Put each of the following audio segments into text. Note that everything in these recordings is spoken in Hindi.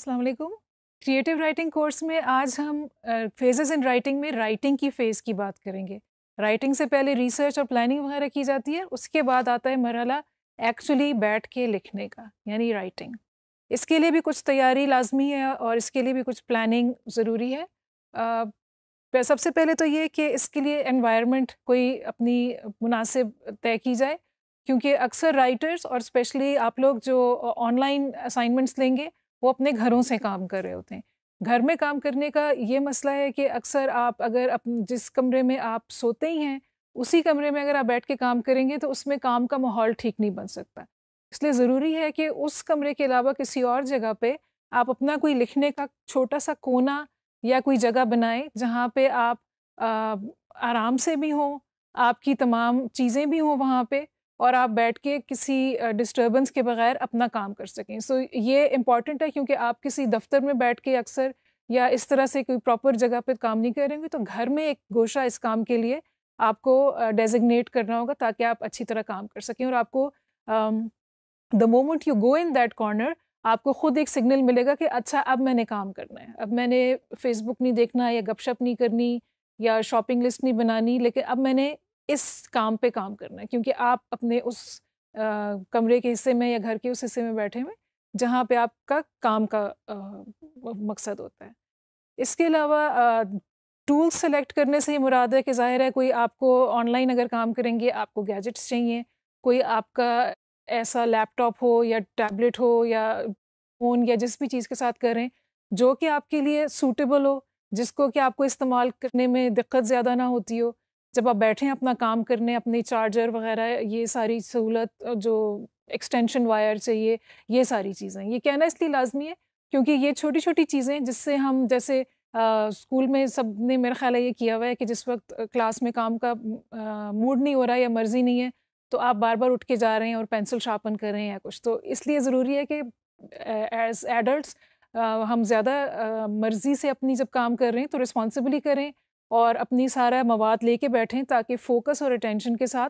अस्सलाम क्रिएटिव राइटिंग कोर्स में आज हम फेजेस इन राइटिंग में राइटिंग की फ़ेज़ की बात करेंगे राइटिंग से पहले रिसर्च और प्लानिंग वगैरह की जाती है उसके बाद आता है मरहला एक्चुअली बैठ के लिखने का यानी राइटिंग इसके लिए भी कुछ तैयारी लाजमी है और इसके लिए भी कुछ प्लानिंग ज़रूरी है आ, सबसे पहले तो ये कि इसके लिए एनवायरनमेंट कोई अपनी मुनासिब तय की जाए क्योंकि अक्सर राइटर्स और स्पेशली आप लोग जो ऑनलाइन असाइनमेंट्स लेंगे वो अपने घरों से काम कर रहे होते हैं घर में काम करने का ये मसला है कि अक्सर आप अगर अपन जिस कमरे में आप सोते ही हैं उसी कमरे में अगर आप बैठ के काम करेंगे तो उसमें काम का माहौल ठीक नहीं बन सकता इसलिए ज़रूरी है कि उस कमरे के अलावा किसी और जगह पे आप अपना कोई लिखने का छोटा सा कोना या कोई जगह बनाएं जहाँ पे आप आ, आराम से भी हों आपकी तमाम चीज़ें भी हों वहाँ पे और आप बैठ के किसी डिस्टर्बेंस के बगैर अपना काम कर सकें सो so, ये इम्पॉर्टेंट है क्योंकि आप किसी दफ्तर में बैठ के अक्सर या इस तरह से कोई प्रॉपर जगह पर काम नहीं करेंगे तो घर में एक गोशा इस काम के लिए आपको डेजिग्नेट करना होगा ताकि आप अच्छी तरह काम कर सकें और आपको the moment you go in that corner आपको खुद एक सिग्नल मिलेगा कि अच्छा अब मैंने काम करना है अब मैंने फेसबुक नहीं देखना या गपशप नहीं करनी या शॉपिंग लिस्ट नहीं बनानी लेकिन अब मैंने इस काम पे काम करना है क्योंकि आप अपने उस आ, कमरे के हिस्से में या घर के उस हिस्से में बैठे हुए जहाँ पे आपका काम का आ, मकसद होता है इसके अलावा टूल्स सेलेक्ट करने से ही मुराद है कि ज़ाहिर है कोई आपको ऑनलाइन अगर काम करेंगे आपको गैजेट्स चाहिए कोई आपका ऐसा लैपटॉप हो या टैबलेट हो या फ़ोन या जिस भी चीज़ के साथ करें जो कि आपके लिए सूटेबल हो जिसको कि आपको इस्तेमाल करने में दिक्कत ज़्यादा ना होती हो जब आप बैठे हैं अपना काम करने अपने चार्जर वगैरह ये सारी सहूलत जो एक्सटेंशन वायर चाहिए ये सारी चीज़ें ये कहना इसलिए लाजमी है क्योंकि ये छोटी छोटी चीज़ें जिससे हम जैसे स्कूल में सब ने मेरा ख्याल है ये किया हुआ है कि जिस वक्त क्लास में काम का मूड नहीं हो रहा या मर्ज़ी नहीं है तो आप बार बार उठ के जा रहे हैं और पेंसिल शार्पन कर रहे हैं या कुछ तो इसलिए ज़रूरी है कि एज एडल्ट हम ज़्यादा मर्ज़ी से अपनी जब काम कर रहे हैं तो रिस्पॉन्सिबली करें और अपनी सारा मवाद लेके बैठें ताकि फोकस और अटेंशन के साथ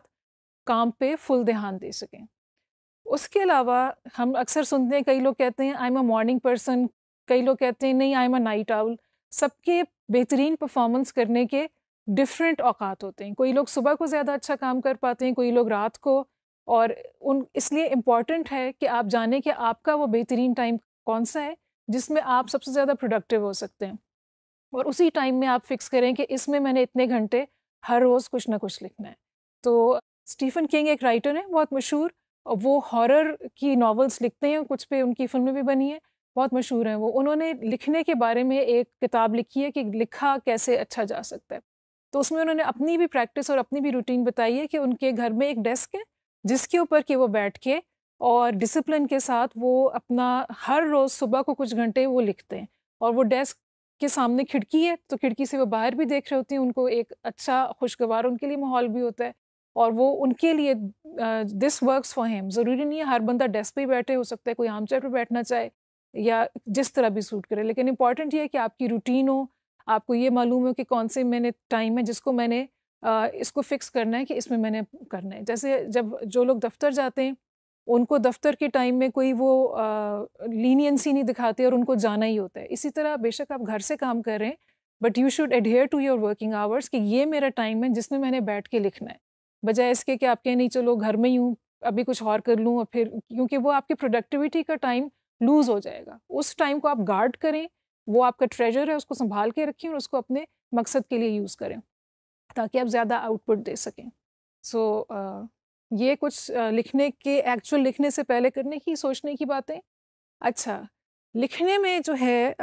काम पे फुल ध्यान दे सकें उसके अलावा हम अक्सर सुनते हैं कई लोग कहते हैं I am a morning person कई लोग कहते हैं नहीं I am a night owl सबके बेहतरीन परफॉर्मेंस करने के डिफरेंट औकात होते हैं कोई लोग सुबह को ज़्यादा अच्छा काम कर पाते हैं कोई लोग रात को और उन इसलिए इम्पॉर्टेंट है कि आप जाने कि आपका वो बेहतरीन टाइम कौन सा है जिसमें आप सबसे ज़्यादा प्रोडक्टिव हो सकते हैं और उसी टाइम में आप फिक्स करें कि इसमें मैंने इतने घंटे हर रोज़ कुछ ना कुछ लिखना है तो स्टीफन किंग एक राइटर हैं बहुत मशहूर वो हॉरर की नॉवेल्स लिखते हैं कुछ पे उनकी फिल्में भी बनी हैं बहुत मशहूर हैं वो उन्होंने लिखने के बारे में एक किताब लिखी है कि लिखा कैसे अच्छा जा सकता है तो उसमें उन्होंने अपनी भी प्रैक्टिस और अपनी भी रूटीन बताई है कि उनके घर में एक डेस्क है जिसके ऊपर कि वो बैठ के और डिसिप्लिन के साथ वो अपना हर रोज़ सुबह को कुछ घंटे वो लिखते हैं और वो डेस्क के सामने खिड़की है तो खिड़की से वो बाहर भी देख रहे होती हैं उनको एक अच्छा खुशगवार उनके लिए माहौल भी होता है और वो उनके लिए दिस वर्क फॉर हेम ज़रूरी नहीं है हर बंदा डेस्क पर बैठे हो सकता है कोई आम चेयर पर बैठना चाहे या जिस तरह भी सूट करे लेकिन इंपॉर्टेंट ये है कि आपकी रूटीन हो आपको ये मालूम हो कि कौन से मैंने टाइम है जिसको मैंने आ, इसको फिक्स करना है कि इसमें मैंने करना है जैसे जब जो लोग दफ्तर जाते हैं उनको दफ्तर के टाइम में कोई वो लीनियंसी नहीं दिखाते और उनको जाना ही होता है इसी तरह बेशक आप घर से काम कर रहे हैं but you should adhere to your working hours कि ये मेरा टाइम है जिसमें मैंने बैठ के लिखना है बजाय इसके कि आपके नहीं चलो घर में ही हूँ अभी कुछ और कर लूँ और फिर क्योंकि वो आपकी प्रोडक्टिविटी का टाइम लूज़ हो जाएगा उस टाइम को आप गार्ड करें वो आपका ट्रेजर है उसको संभाल के रखें और उसको अपने मकसद के लिए यूज़ करें ताकि आप ज़्यादा आउटपुट दे सकें सो so, uh, ये कुछ लिखने के एक्चुअल लिखने से पहले करने की सोचने की बातें अच्छा लिखने में जो है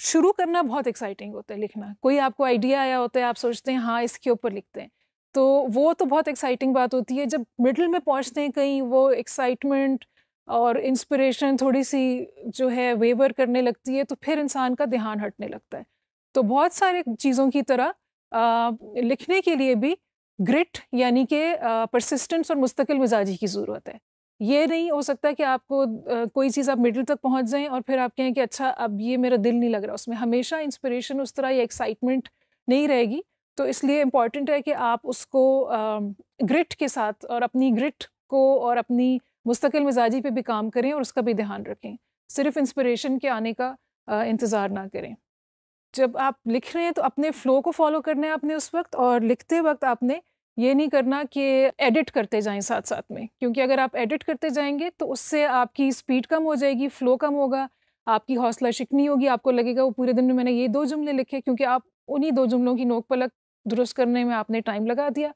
शुरू करना बहुत एक्साइटिंग होता है लिखना कोई आपको आइडिया आया होता है आप सोचते हैं हाँ इसके ऊपर लिखते हैं तो वो तो बहुत एक्साइटिंग बात होती है जब मिडिल में पहुँचते हैं कहीं वो एक्साइटमेंट और इंस्पिरेशन थोड़ी सी जो है वेवर करने लगती है तो फिर इंसान का ध्यान हटने लगता है तो बहुत सारे चीज़ों की तरह आ, लिखने के लिए भी ग्रिट यानी कि परसिस्टेंस और मुस्तकिल मिजाजी की ज़रूरत है ये नहीं हो सकता कि आपको कोई चीज़ आप मिडिल तक पहुंच जाएं और फिर आप कहें कि अच्छा अब ये मेरा दिल नहीं लग रहा उसमें हमेशा इंस्पिरेशन उस तरह या एक्साइटमेंट नहीं रहेगी तो इसलिए इम्पॉर्टेंट है कि आप उसको ग्रिट के साथ और अपनी ग्रिट को और अपनी मुस्तकिल मिजाजी पे भी काम करें और उसका भी ध्यान रखें सिर्फ इंस्परेशन के आने का इंतज़ार ना करें जब आप लिख रहे हैं तो अपने फ़्लो को फॉलो करना है आपने उस वक्त और लिखते वक्त आपने ये नहीं करना कि एडिट करते जाएं साथ साथ में क्योंकि अगर आप एडिट करते जाएंगे तो उससे आपकी स्पीड कम हो जाएगी फ़्लो कम होगा आपकी हौसला शिकनी होगी आपको लगेगा वो पूरे दिन में मैंने ये दो जुमले लिखे क्योंकि आप उन्हीं दो जुमलों की नोक पलक दुरुस्त करने में आपने टाइम लगा दिया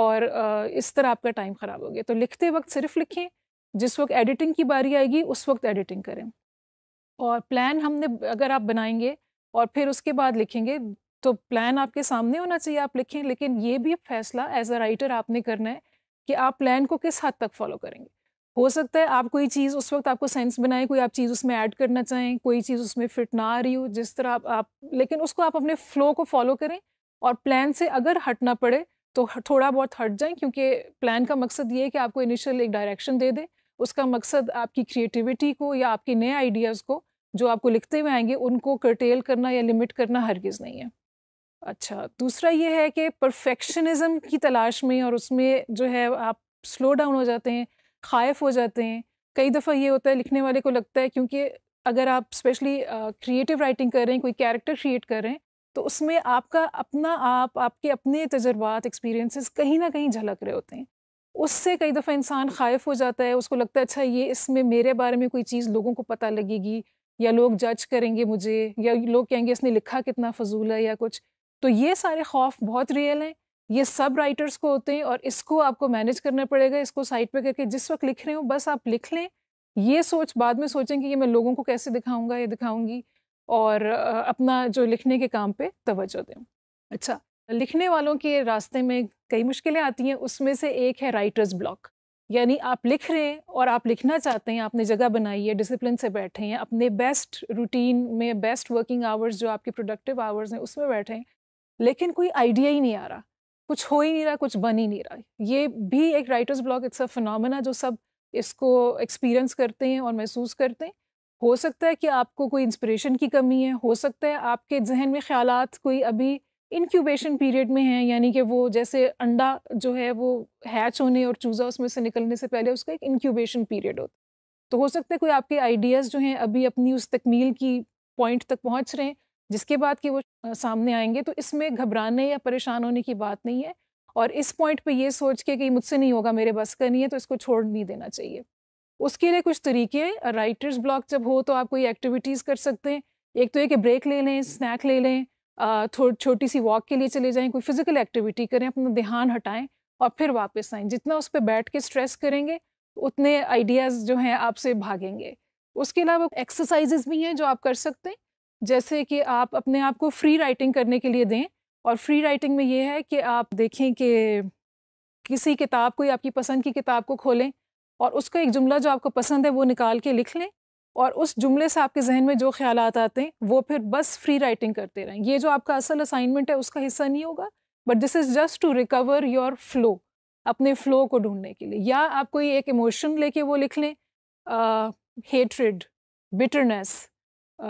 और इस तरह आपका टाइम ख़राब हो गया तो लिखते वक्त सिर्फ लिखें जिस वक्त एडिटिंग की बारी आएगी उस वक्त एडिटिंग करें और प्लान हमने अगर आप बनाएंगे और फिर उसके बाद लिखेंगे तो प्लान आपके सामने होना चाहिए आप लिखें लेकिन ये भी फैसला एज अ राइटर आपने करना है कि आप प्लान को किस हद तक फॉलो करेंगे हो सकता है आप कोई चीज़ उस वक्त आपको सेंस बनाए कोई आप चीज़ उसमें ऐड करना चाहें कोई चीज़ उसमें फिट ना आ रही हो जिस तरह आप, आप लेकिन उसको आप अपने फ्लो को फॉलो करें और प्लान से अगर हटना पड़े तो थोड़ा बहुत हट जाएं क्योंकि प्लान का मकसद ये है कि आपको इनिशियल एक डायरेक्शन दे दे उसका मकसद आपकी क्रिएटिविटी को या आपके नए आइडियाज़ को जो आपको लिखते हुए आएंगे उनको कर्टेल करना या लिमिट करना हरगिज़ नहीं है अच्छा दूसरा ये है कि परफेक्शनिज्म की तलाश में और उसमें जो है आप स्लो डाउन हो जाते हैं खाइफ हो जाते हैं कई दफ़ा ये होता है लिखने वाले को लगता है क्योंकि अगर आप स्पेशली क्रिएटिव राइटिंग कर रहे हैं कोई कैरेक्टर क्रिएट कर रहे हैं तो उसमें आपका अपना आप आपके अपने तजुर्बात एक्सपीरियंसेस कहीं ना कहीं झलक रहे होते हैं उससे कई दफ़ा इंसान खाइफ हो जाता है उसको लगता है अच्छा ये इसमें मेरे बारे में कोई चीज़ लोगों को पता लगेगी या लोग जज करेंगे मुझे या लोग कहेंगे इसने लिखा कितना फजूल है या कुछ तो ये सारे खौफ बहुत रियल हैं ये सब राइटर्स को होते हैं और इसको आपको मैनेज करना पड़ेगा इसको साइट पे करके जिस वक्त लिख रहे हो बस आप लिख लें ये सोच बाद में सोचें कि ये मैं लोगों को कैसे दिखाऊंगा ये दिखाऊंगी और अपना जो लिखने के काम पे तवज्जो दें अच्छा लिखने वालों के रास्ते में कई मुश्किलें आती हैं उसमें से एक है राइटर्स ब्लॉक यानी आप लिख रहे हैं और आप लिखना चाहते हैं आपने जगह बनाई है डिसिप्लिन से बैठे हैं अपने बेस्ट रूटीन में बेस्ट वर्किंग आवर्स जो आपके प्रोडक्टिव आवर्स हैं उसमें बैठे हैं लेकिन कोई आइडिया ही नहीं आ रहा कुछ हो ही नहीं रहा कुछ बन ही नहीं रहा ये भी एक writers block it's a phenomena जो सब इसको एक्सपीरियंस करते हैं और महसूस करते हैं हो सकता है कि आपको कोई इंस्परेशन की कमी है हो सकता है आपके जहन में ख्याल कोई अभी इनक्यूबेशन पीरियड में हैं यानी कि वो जैसे अंडा जो है वो हैच होने और चूज़ा उसमें से निकलने से पहले उसका एक इनक्यूबेशन पीरियड होता है तो हो सकता है कोई आपके आइडियाज़ जो हैं अभी अपनी उस तकमील की पॉइंट तक पहुंच रहे हैं जिसके बाद कि वो सामने आएंगे तो इसमें घबराने या परेशान होने की बात नहीं है और इस पॉइंट पे ये सोच के कि मुझसे नहीं होगा मेरे बस का नहीं है तो इसको छोड़ नहीं देना चाहिए उसके लिए कुछ तरीके हैं राइटर्स ब्लॉक जब हो तो आप कोई एक्टिविटीज़ कर सकते हैं एक तो ये कि ब्रेक ले लें स्नैक ले लें थोड़ी छोटी सी वॉक के लिए चले जाएँ कोई फिज़िकल एक्टिविटी करें अपना ध्यान हटाएँ और फिर वापस आएँ जितना उस पर बैठ के स्ट्रेस करेंगे उतने आइडियाज़ जो हैं आपसे भागेंगे उसके अलावा एक्सरसाइजेज भी हैं जो आप कर सकते हैं जैसे कि आप अपने आप को फ्री राइटिंग करने के लिए दें और फ्री राइटिंग में ये है कि आप देखें कि किसी किताब को या आपकी पसंद की किताब को खोलें और उसका एक जुमला जो आपको पसंद है वो निकाल के लिख लें और उस जुमले से आपके जहन में जो ख्याल आते हैं वो फिर बस फ्री राइटिंग करते रहें ये जो आपका असल असाइनमेंट है उसका हिस्सा नहीं होगा but this is just to recover your flow अपने फ़्लो को ढूंढने के लिए या आप कोई एक इमोशन लेके वो लिख लें हेट्रिड बिटरनेस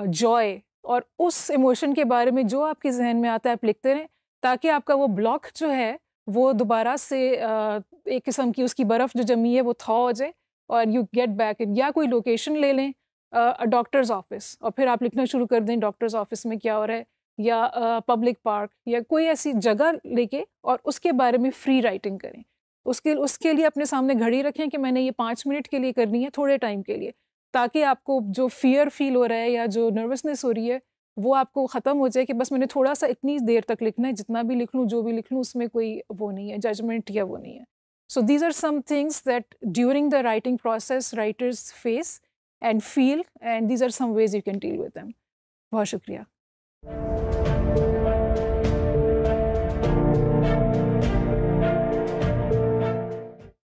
जॉय और उस इमोशन के बारे में जो आपके जहन में आता है आप लिखते रहें ताकि आपका वो ब्लॉक जो है वो दोबारा से एक किस्म की उसकी बर्फ़ जो जमी है वो थॉ हो जाए और यू गेट बैक इन या कोई लोकेशन ले लें डॉक्टर्स ऑफिस और फिर आप लिखना शुरू कर दें डॉक्टर्स ऑफिस में क्या हो रहा है या पब्लिक पार्क या कोई ऐसी जगह लेके और उसके बारे में फ्री राइटिंग करें उसके उसके लिए अपने सामने घड़ी रखें कि मैंने ये पाँच मिनट के लिए करनी है थोड़े टाइम के लिए ताकि आपको जो फियर फील हो रहा है या जो नर्वसनेस हो रही है वो आपको ख़त्म हो जाए कि बस मैंने थोड़ा सा इतनी देर तक लिखना है जितना भी लिख लूँ जो भी लिख लूँ उसमें कोई वो नहीं है जजमेंट या वो नहीं है so these are some things that during the writing process writers face and feel and these are some ways you can deal with them बहुत शुक्रिया